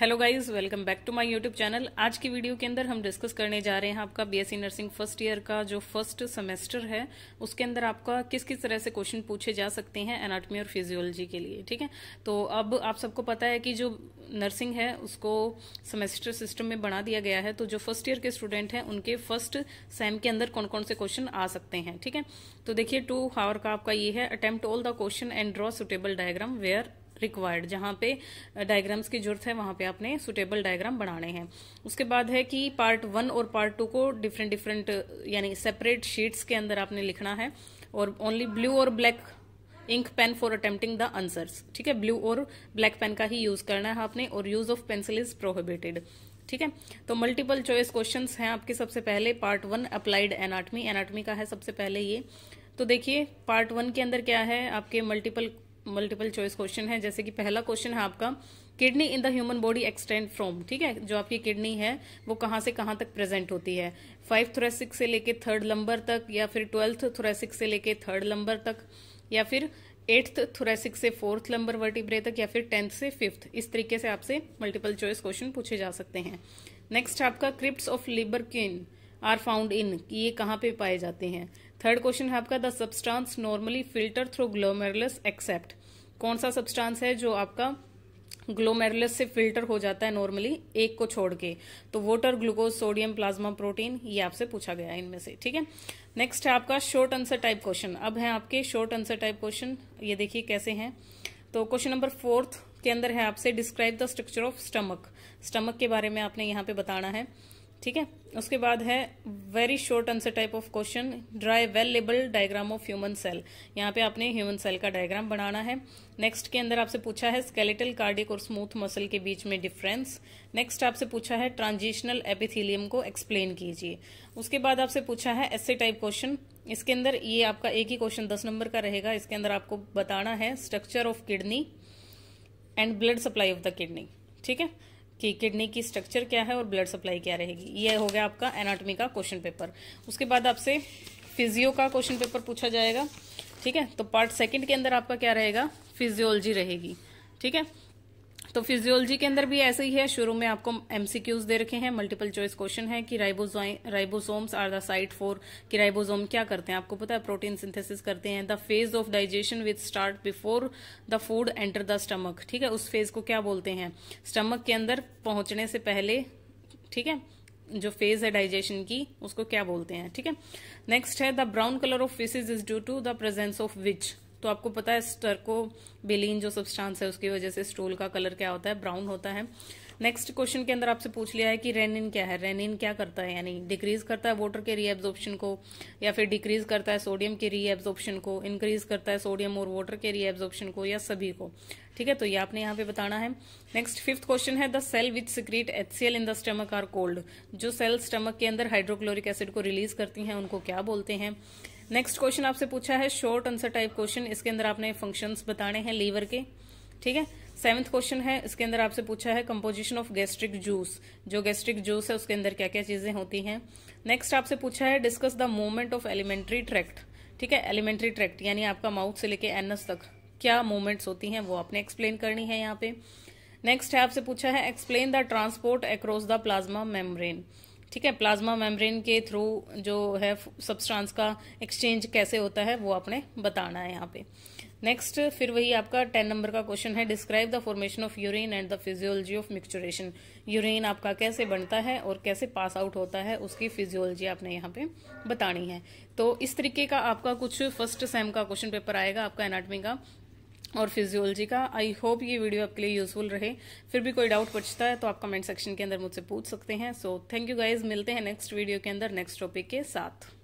hello guys welcome back to my YouTube channel आज की video के अंदर हम डिस्कस करने जा रहे हैं आपका बीएससी नर्सिंग फर्स्ट ईयर का जो फर्स्ट सेमेस्टर है उसके अंदर आपका किस किस तरह से क्वेश्चन पूछे जा सकते हैं एनाटॉमी और फिजियोलॉजी के लिए ठीक है तो अब आप सबको पता है कि जो नर्सिंग है उसको सेमेस्टर सिस्टम में बना दिया गया है तो जो फर्स्ट ईयर के स्टूडेंट हैं उनके फर्स्ट सेम के अंदर कौन कौन से क्वेश्चन आ सकते हैं ठीक है तो देखिए टू हावर का आपका ये है attempt all the question and draw suitable diagram where required जहाँ पे डायग्राम्स की जरूरत है वहाँ पे आपने सुटेबल डायग्राम बनाने हैं उसके बाद है कि पार्ट वन और पार्ट टू को डिफरेंट डिफरेंट यानी सेपरेट शीट्स के अंदर आपने लिखना है और ओनली ब्लू और black ink pen for attempting the answers ठीक है ब्लू और ब्लैक पेन का ही यूज करना है आपने और use of pencil is prohibited ठीक है तो मल्टीपल चॉइस क्वेश्चन हैं आपके सबसे पहले part one applied anatomy anatomy का है सबसे पहले ये तो देखिए पार्ट वन के अंदर क्या है आपके मल्टीपल मल्टीपल चॉइस क्वेश्चन है जैसे कि पहला क्वेश्चन है आपका kidney in the human body extend from ठीक है जो आपकी किडनी है वो कहाँ से कहाँ तक प्रेजेंट होती है फाइव थोरेसिक से लेके थर्ड लंबर तक या फिर ट्वेल्थ थोरेसिक से लेके थर्ड लंबर तक या फिर एट्थ थोरेसिक से फोर्थ लंबर वर्टिब्रे तक या फिर टेंथ से फिफ्थ इस तरीके से आपसे मल्टीपल चॉइस क्वेश्चन पूछे जा सकते हैं नेक्स्ट आपका crypt of Lieberkuhn are found in कि ये कहाँ पे पाए जाते हैं थर्ड क्वेश्चन है आपका the substance normally filter through glomerulus except कौन सा सब्सटांस है जो आपका ग्लोमेरुलस से फिल्टर हो जाता है नॉर्मली एक को छोड़ के तो water glucose sodium plasma protein ये आपसे पूछा गया है इनमें से ठीक है नेक्स्ट है आपका शॉर्ट आंसर टाइप क्वेश्चन अब है आपके शॉर्ट आंसर टाइप क्वेश्चन ये देखिए कैसे हैं तो क्वेश्चन नंबर फोर्थ के अंदर है आपसे describe the structure of stomach stomach के बारे में आपने यहाँ पे बताना है ठीक है उसके बाद है very short answer type of question draw well label diagram of human cell यहाँ पे आपने ह्यूमन सेल का डायग्राम बनाना है नेक्स्ट के अंदर आपसे पूछा है स्केलेटल कार्डिक और स्मूथ मसल के बीच में डिफरेंस नेक्स्ट आपसे पूछा है ट्रांजिशनल एपिथीलियम को एक्सप्लेन कीजिए उसके बाद आपसे पूछा है ऐसे टाइप क्वेश्चन इसके अंदर ये आपका एक ही क्वेश्चन दस नंबर का रहेगा इसके अंदर आपको बताना है structure of kidney and blood supply of the kidney ठीक है कि किडनी की स्ट्रक्चर क्या है और ब्लड सप्लाई क्या रहेगी ये हो गया आपका एनाटॉमी का क्वेश्चन पेपर उसके बाद आपसे फिजियो का क्वेश्चन पेपर पूछा जाएगा ठीक है तो पार्ट सेकंड के अंदर आपका क्या रहेगा फिजियोलॉजी रहेगी ठीक है तो फिजियोलॉजी के अंदर भी ऐसे ही है शुरू में आपको एमसीक्यूज दे रखे हैं मल्टीपल चॉइस क्वेश्चन है कि ribosomes are the site for कि राइबोसोम क्या करते हैं आपको पता है प्रोटीन सिंथेसिस करते हैं the phase of digestion with start before the food enter the stomach ठीक है उस फेज को क्या बोलते हैं स्टमक के अंदर पहुंचने से पहले ठीक है जो फेज है डाइजेशन की उसको क्या बोलते हैं ठीक है नेक्स्ट है the brown colour of faeces is due to the presence of which तो आपको पता है स्टर्को बेलिन जो सब्सटेंस है उसकी वजह से स्टोल का कलर क्या होता है ब्राउन होता है नेक्स्ट क्वेश्चन के अंदर आपसे पूछ लिया है कि रेनिन क्या है रेनिन क्या करता है यानी डिक्रीज करता है वाटर के रीएब्जॉर्प्शन को या फिर डिक्रीज करता है सोडियम के रीएब्जॉर्प्शन को इंक्रीज करता है सोडियम और वाटर के रीएब्जॉर्प्शन को या सभी को ठीक है तो ये आपने यहाँ पे बताना है नेक्स्ट फिफ्थ क्वेश्चन है the cell which secrete HCl in the stomach are called जो सेल स्टमक के अंदर हाइड्रोक्लोरिक एसिड को रिलीज करती हैं उनको क्या बोलते हैं नेक्स्ट क्वेश्चन आपसे पूछा है शॉर्ट आंसर टाइप क्वेश्चन इसके अंदर आपने फंक्शंस बताने हैं लीवर के ठीक है सेवंथ क्वेश्चन है इसके अंदर आपसे पूछा है कंपोजिशन ऑफ गैस्ट्रिक जूस जो गैस्ट्रिक जूस है उसके अंदर क्या क्या चीजें होती हैं नेक्स्ट आपसे पूछा है discuss the movement of alimentary tract ठीक है एलिमेंट्री ट्रैक्ट यानी आपका माउथ से लेके एनएस तक क्या मूवमेंट्स होती हैं वो आपने एक्सप्लेन करनी है यहाँ पे नेक्स्ट है आपसे पूछा है explain the transport across the plasma membrane ठीक है प्लाज्मा मेम्ब्रेन के थ्रू जो है सब्सटेंस का एक्सचेंज कैसे होता है वो आपने बताना है यहाँ पे नेक्स्ट फिर वही आपका टेन नंबर का क्वेश्चन है describe the formation of urine and the physiology of micturition urine आपका कैसे बनता है और कैसे पास आउट होता है उसकी फिजियोलॉजी आपने यहाँ पे बतानी है तो इस तरीके का आपका कुछ फर्स्ट सेम का क्वेश्चन पेपर आएगा आपका एनाटमी का और फिजियोलॉजी का आई होप ये वीडियो आपके लिए यूजफुल रहे फिर भी कोई डाउट पूछता है तो आप कमेंट सेक्शन के अंदर मुझसे पूछ सकते हैं सो थैंक यू गाइज मिलते हैं नेक्स्ट वीडियो के अंदर नेक्स्ट टॉपिक के साथ